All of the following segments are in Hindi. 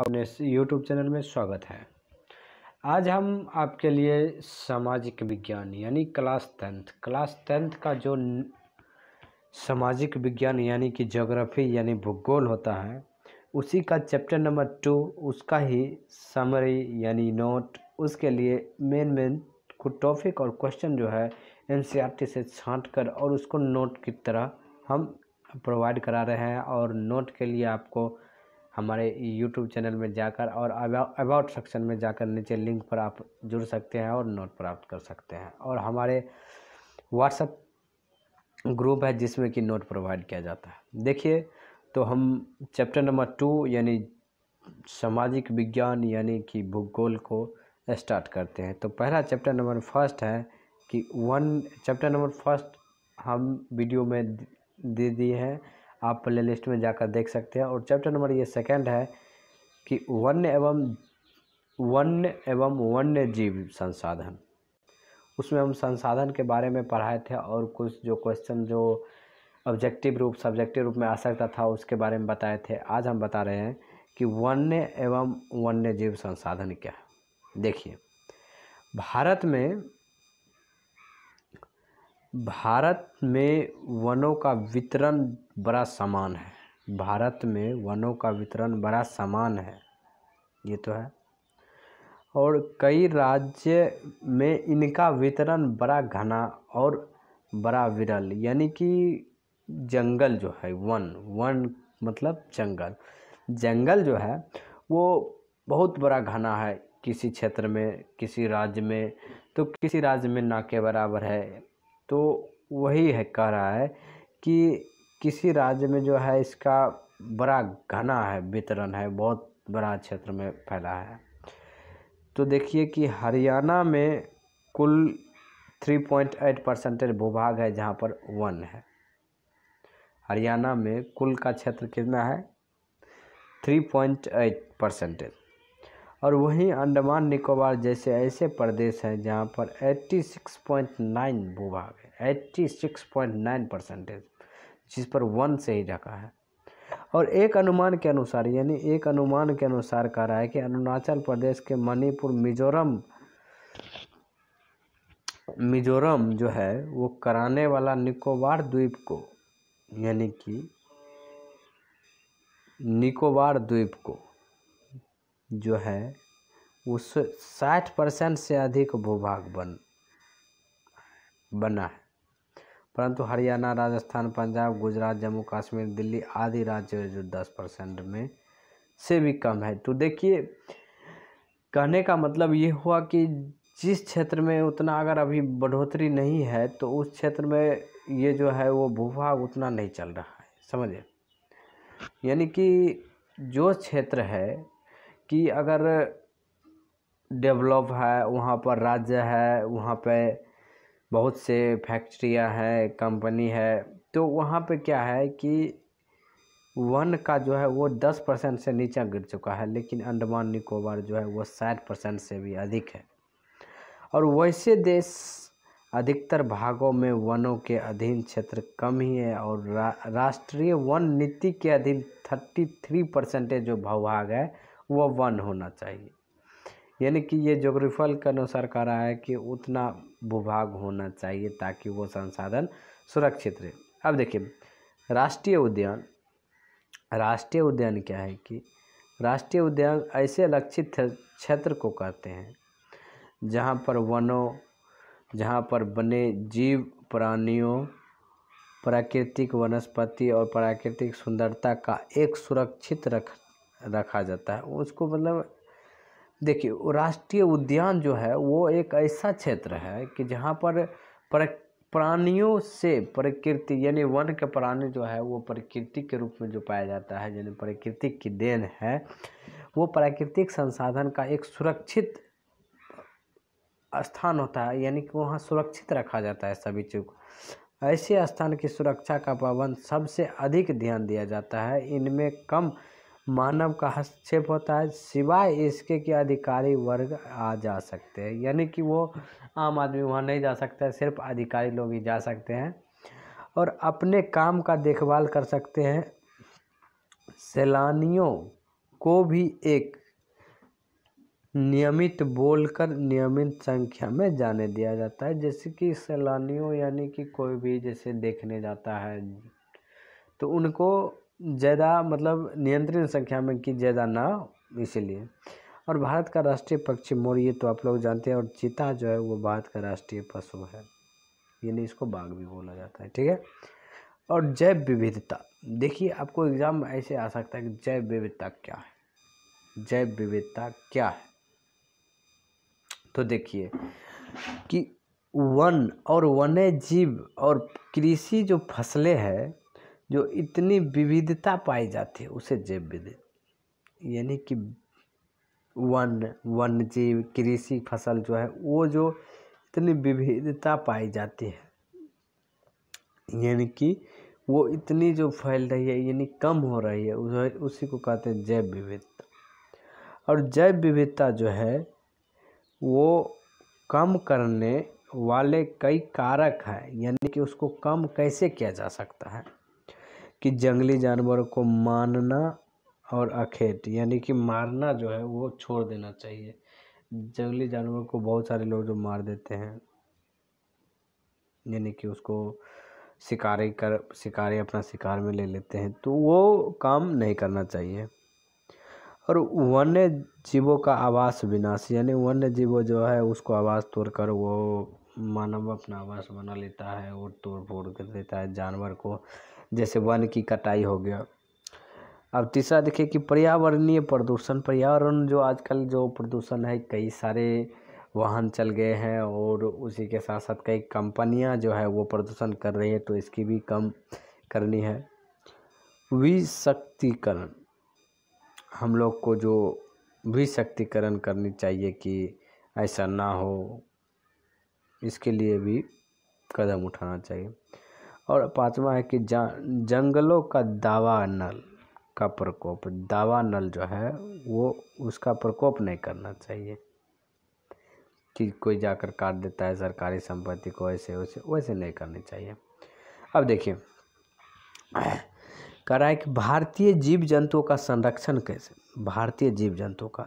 अपने यूट्यूब चैनल में स्वागत है आज हम आपके लिए सामाजिक विज्ञान यानी क्लास टेंथ क्लास टेंथ का जो सामाजिक विज्ञान यानी कि जोग्राफी यानी भूगोल होता है उसी का चैप्टर नंबर टू उसका ही समरी यानी नोट उसके लिए मेन मेन को टॉपिक और क्वेश्चन जो है एन e से छाँट कर और उसको नोट की तरह हम प्रोवाइड करा रहे हैं और नोट के लिए आपको हमारे यूट्यूब चैनल में जाकर और अबाउट सेक्शन में जाकर नीचे लिंक पर आप जुड़ सकते हैं और नोट प्राप्त कर सकते हैं और हमारे व्हाट्सएप ग्रुप है जिसमें कि नोट प्रोवाइड किया जाता है देखिए तो हम चैप्टर नंबर टू यानी सामाजिक विज्ञान यानी कि भूगोल को स्टार्ट करते हैं तो पहला चैप्टर नंबर फर्स्ट है कि वन चैप्टर नंबर फर्स्ट हम वीडियो में दे दिए हैं आप प्ले लिस्ट में जाकर देख सकते हैं और चैप्टर नंबर ये सेकेंड है कि वन्य एवं वन्य एवं वन्य जीव संसाधन उसमें हम संसाधन के बारे में पढ़ाए थे और कुछ जो क्वेश्चन जो ऑब्जेक्टिव रूप सब्जेक्टिव रूप में आ सकता था उसके बारे में बताए थे आज हम बता रहे हैं कि वन्य एवं वन्य जीव संसाधन क्या है देखिए भारत में भारत में वनों का वितरण बड़ा समान है भारत में वनों का वितरण बड़ा समान है ये तो है और कई राज्य में इनका वितरण बड़ा घना और बड़ा विरल यानी कि जंगल जो है वन वन मतलब जंगल जंगल जो है वो बहुत बड़ा घना है किसी क्षेत्र में किसी राज्य में तो किसी राज्य में ना के बराबर है तो वही है कह रहा है कि किसी राज्य में जो है इसका बड़ा घना है वितरण है बहुत बड़ा क्षेत्र में फैला है तो देखिए कि हरियाणा में कुल थ्री पॉइंट एट परसेंटेज भूभाग है जहाँ पर वन है हरियाणा में कुल का क्षेत्र कितना है थ्री पॉइंट एट परसेंटेज और वहीं अंडमान निकोबार जैसे ऐसे प्रदेश हैं जहाँ पर एट्टी सिक्स पॉइंट नाइन भूभाग है eighty six point nine percentage जिस पर वन से ही रखा है और एक अनुमान के अनुसार यानी एक अनुमान के अनुसार कह रहा है कि अरुणाचल प्रदेश के मणिपुर मिजोरम मिजोरम जो है वो कराने वाला निकोबार द्वीप को यानी कि निकोबार द्वीप को जो है उस साठ परसेंट से अधिक भूभाग बन बना है परंतु हरियाणा राजस्थान पंजाब गुजरात जम्मू कश्मीर दिल्ली आदि राज्य जो दस परसेंट में से भी कम है तो देखिए कहने का मतलब ये हुआ कि जिस क्षेत्र में उतना अगर अभी बढ़ोतरी नहीं है तो उस क्षेत्र में ये जो है वो भूभाग उतना नहीं चल रहा है समझे यानी कि जो क्षेत्र है कि अगर डेवलप है वहाँ पर राज्य है वहाँ पर बहुत से फैक्ट्रियाँ हैं कंपनी है तो वहाँ पे क्या है कि वन का जो है वो दस परसेंट से नीचा गिर चुका है लेकिन अंडमान निकोबार जो है वो साठ परसेंट से भी अधिक है और वैसे देश अधिकतर भागों में वनों के अधीन क्षेत्र कम ही है और रा, राष्ट्रीय वन नीति के अधीन थर्टी थ्री परसेंटेज जो भाग है वह वन होना चाहिए यानी कि ये जोग्रफल के अनुसार कह रहा है कि उतना भूभाग होना चाहिए ताकि वो संसाधन सुरक्षित रहे अब देखिए राष्ट्रीय उद्यान राष्ट्रीय उद्यान क्या है कि राष्ट्रीय उद्यान ऐसे लक्षित क्षेत्र को कहते हैं जहाँ पर वनों जहाँ पर बने जीव प्राणियों प्राकृतिक वनस्पति और प्राकृतिक सुंदरता का एक सुरक्षित रख रखा जाता है उसको मतलब देखिए राष्ट्रीय उद्यान जो है वो एक ऐसा क्षेत्र है कि जहाँ पर प्राणियों से प्रकृति यानी वन के प्राणी जो है वो प्रकृति के रूप में जो पाया जाता है यानी प्रकृति की देन है वो प्राकृतिक संसाधन का एक सुरक्षित स्थान होता है यानी कि वहाँ सुरक्षित रखा जाता है सभी चीज़ को ऐसे स्थान की सुरक्षा का पाबंद सबसे अधिक ध्यान दिया जाता है इनमें कम मानव का हस्तक्षेप होता है सिवाय इसके कि अधिकारी वर्ग आ जा सकते हैं यानी कि वो आम आदमी वहाँ नहीं जा सकता है सिर्फ अधिकारी लोग ही जा सकते हैं और अपने काम का देखभाल कर सकते हैं सैलानियों को भी एक नियमित बोलकर नियमित संख्या में जाने दिया जाता है जैसे कि सैलानियों यानी कि कोई भी जैसे देखने जाता है तो उनको ज़्यादा मतलब नियंत्रित संख्या में कि ज़्यादा ना हो इसीलिए और भारत का राष्ट्रीय पक्षी मोर ये तो आप लोग जानते हैं और चीता जो है वो भारत का राष्ट्रीय पशु है यानी इसको बाघ भी बोला जाता है ठीक है और जैव विविधता देखिए आपको एग्ज़ाम में ऐसे आ सकता है कि जैव विविधता क्या है जैव विविधता क्या है तो देखिए कि वन और वन्य जीव और कृषि जो फसलें हैं जो इतनी विविधता पाई जाती है उसे जैव विविधता यानी कि वन वन्य जीव कृषि फसल जो है वो जो इतनी विविधता पाई जाती है यानी कि वो इतनी जो फैल रही है यानी कम हो रही है उसी को कहते हैं जैव विविधता और जैव विविधता जो है वो कम करने वाले कई कारक हैं यानी कि उसको कम कैसे किया जा सकता है कि जंगली जानवरों को मानना और अखेट यानी कि मारना जो है वो छोड़ देना चाहिए जंगली जानवरों को बहुत सारे लोग जो मार देते हैं यानी कि उसको शिकारी कर शिकारी अपना शिकार में ले लेते हैं तो वो काम नहीं करना चाहिए और वन्य जीवों का आवास विनाश यानी वन्य जीवों जो है उसको आवास तोड़ कर वो मानव अपना आवास बना लेता है और तोड़ फोड़ कर देता है जानवर को जैसे वन की कटाई हो गया अब तीसरा देखिए कि पर्यावरणीय प्रदूषण पर्यावरण जो आजकल जो प्रदूषण है कई सारे वाहन चल गए हैं और उसी के साथ साथ कई कंपनियां जो है वो प्रदूषण कर रही है तो इसकी भी कम करनी है विशक्तिकरण हम लोग को जो विशक्तिकरण करनी चाहिए कि ऐसा ना हो इसके लिए भी कदम उठाना चाहिए और पाँचवा है कि जंगलों का दावा नल का प्रकोप दावा नल जो है वो उसका प्रकोप नहीं करना चाहिए कि कोई जाकर काट देता है सरकारी संपत्ति को ऐसे वैसे वैसे नहीं करनी चाहिए अब देखिए कह रहा है कि भारतीय जीव जंतुओं का संरक्षण कैसे भारतीय जीव जंतुओं का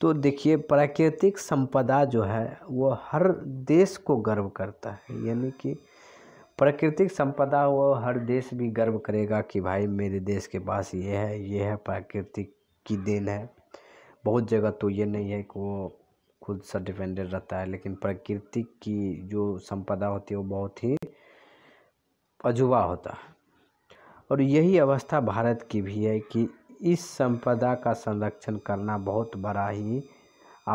तो देखिए प्राकृतिक संपदा जो है वो हर देश को गर्व करता है यानी कि प्राकृतिक संपदा वो हर देश भी गर्व करेगा कि भाई मेरे देश के पास ये है ये है प्राकृतिक की देन है बहुत जगह तो ये नहीं है कि वो खुद सा डिपेंडेंट रहता है लेकिन प्राकृतिक की जो संपदा होती है वो बहुत ही अजुबा होता है और यही अवस्था भारत की भी है कि इस संपदा का संरक्षण करना बहुत बड़ा ही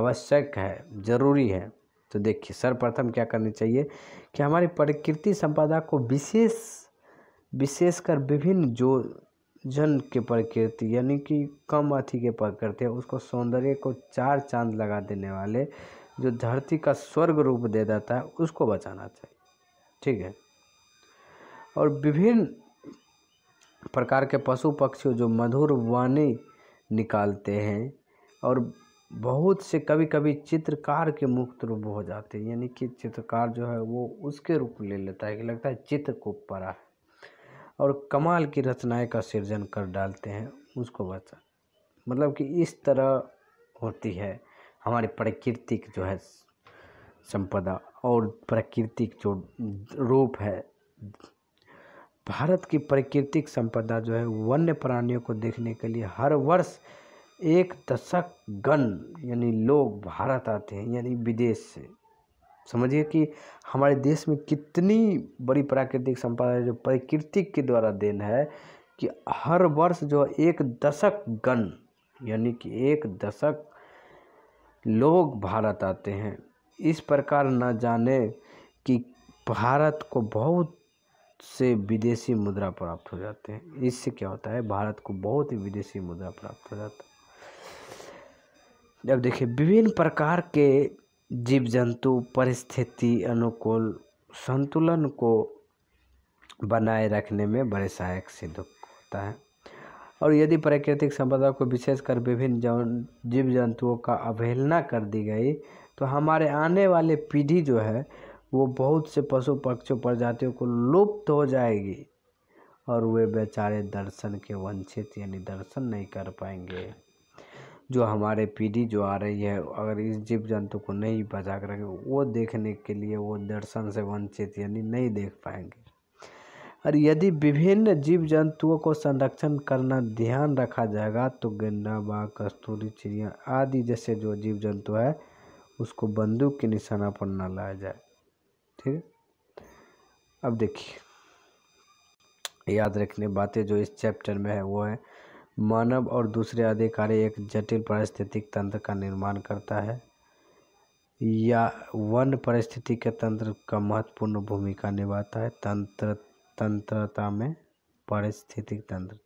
आवश्यक है ज़रूरी है तो देखिए सर्वप्रथम क्या करनी चाहिए कि हमारी प्रकृति संपदा को विशेष विशेषकर विभिन्न जो जन के प्रकृति यानी कि कम अथी के प्रकृति है उसको सौंदर्य को चार चांद लगा देने वाले जो धरती का स्वर्ग रूप दे देता है उसको बचाना चाहिए ठीक है और विभिन्न प्रकार के पशु पक्षियों जो मधुर वाणी निकालते हैं और बहुत से कभी कभी चित्रकार के मुक्त रूप हो जाते हैं यानी कि चित्रकार जो है वो उसके रूप ले लेता है कि लगता है चित्र को परा है और कमाल की रचनाएं का सृजन कर डालते हैं उसको बचा मतलब कि इस तरह होती है हमारी प्राकृतिक जो है संपदा और प्राकृतिक जो रूप है भारत की प्राकृतिक संपदा जो है वन्य प्राणियों को देखने के लिए हर वर्ष एक दशक गण यानी लोग भारत आते हैं यानी विदेश से समझिए कि हमारे देश में कितनी बड़ी प्राकृतिक संपदा है जो प्रकृति के द्वारा देन है कि हर वर्ष जो एक दशक गण यानी कि एक दशक लोग भारत आते हैं इस प्रकार न जाने कि भारत को बहुत से विदेशी मुद्रा प्राप्त हो जाते हैं इससे क्या होता है भारत को बहुत ही विदेशी मुद्रा प्राप्त हो जाता है अब देखिए विभिन्न प्रकार के जीव जंतु परिस्थिति अनुकूल संतुलन को बनाए रखने में बड़े सहायक सिद्ध होता है और यदि प्राकृतिक संपदा को विशेषकर विभिन्न जन जीव जंतुओं का अवहेलना कर दी गई तो हमारे आने वाले पीढ़ी जो है वो बहुत से पशु पक्षियों प्रजातियों को लुप्त हो जाएगी और वे बेचारे दर्शन के वंचित यानी दर्शन नहीं कर पाएंगे जो हमारे पीढ़ी जो आ रही है अगर इस जीव जंतु को नहीं बचा कर रखें वो देखने के लिए वो दर्शन से वंचित यानी नहीं देख पाएंगे और यदि विभिन्न जीव जंतुओं को संरक्षण करना ध्यान रखा जाएगा तो गेंदा बाघ कस्तूरी चिड़िया आदि जैसे जो जीव जंतु है उसको बंदूक के निशाना पर न लाया जाए ठीक अब देखिए याद रखने बातें जो इस चैप्टर में है वो है मानव और दूसरे अधिकारी एक जटिल पारिस्थितिक तंत्र का निर्माण करता है या वन के तंत्र का महत्वपूर्ण भूमिका निभाता है तंत्र तंत्रता में पारिस्थितिक तंत्र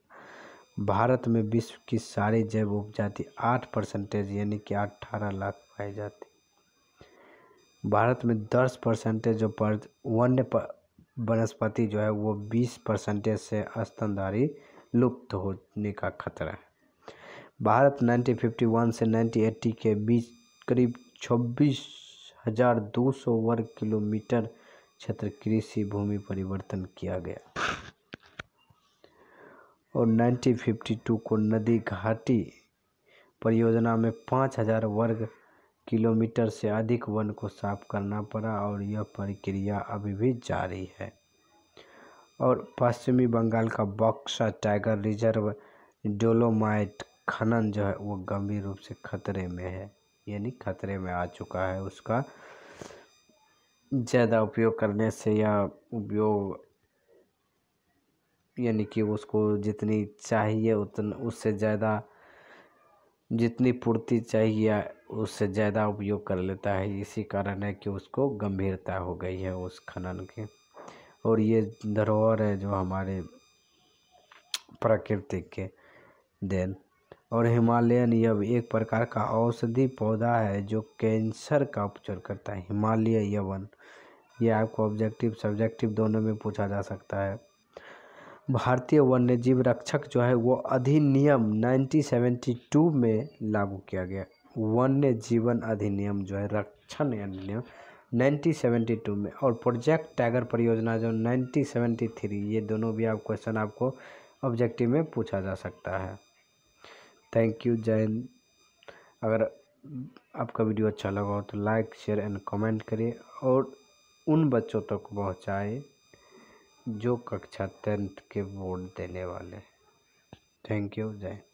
भारत में विश्व की सारी जैव उपजाति आठ परसेंटेज यानी कि अट्ठारह लाख पाई जाती भारत में दस परसेंटेज जो वन्य वनस्पति जो है वो बीस परसेंटेज से स्तनधारी लुप्त होने का खतरा है भारत 1951 से 1980 के बीच करीब छब्बीस हजार दो सौ वर्ग किलोमीटर क्षेत्र कृषि भूमि परिवर्तन किया गया और 1952 को नदी घाटी परियोजना में पाँच हजार वर्ग किलोमीटर से अधिक वन को साफ करना पड़ा और यह प्रक्रिया अभी भी जारी है और पश्चिमी बंगाल का बक्सा टाइगर रिजर्व डोलोमाइट खनन जो है वो गंभीर रूप से खतरे में है यानी खतरे में आ चुका है उसका ज़्यादा उपयोग करने से या उपयोग यानी कि उसको जितनी चाहिए उतना उससे ज़्यादा जितनी पूर्ति चाहिए उससे ज़्यादा उपयोग कर लेता है इसी कारण है कि उसको गंभीरता हो गई है उस खनन की और ये धरोहर है जो हमारे प्रकृति के देन और हिमालयन यव एक प्रकार का औषधि पौधा है जो कैंसर का उपचार करता है हिमालय यवन यह आपको ऑब्जेक्टिव सब्जेक्टिव दोनों में पूछा जा सकता है भारतीय वन्य जीव रक्षक जो है वो अधिनियम 1972 में लागू किया गया वन्य जीवन अधिनियम जो है रक्षण अधिनियम 1972 में और प्रोजेक्ट टाइगर परियोजना जो 1973 ये दोनों भी आप क्वेश्चन आपको ऑब्जेक्टिव में पूछा जा सकता है थैंक यू जय अगर आपका वीडियो अच्छा लगा हो तो लाइक शेयर एंड कमेंट करिए और उन बच्चों तक तो पहुँचाए जो कक्षा टेंथ के बोर्ड देने वाले थैंक यू जय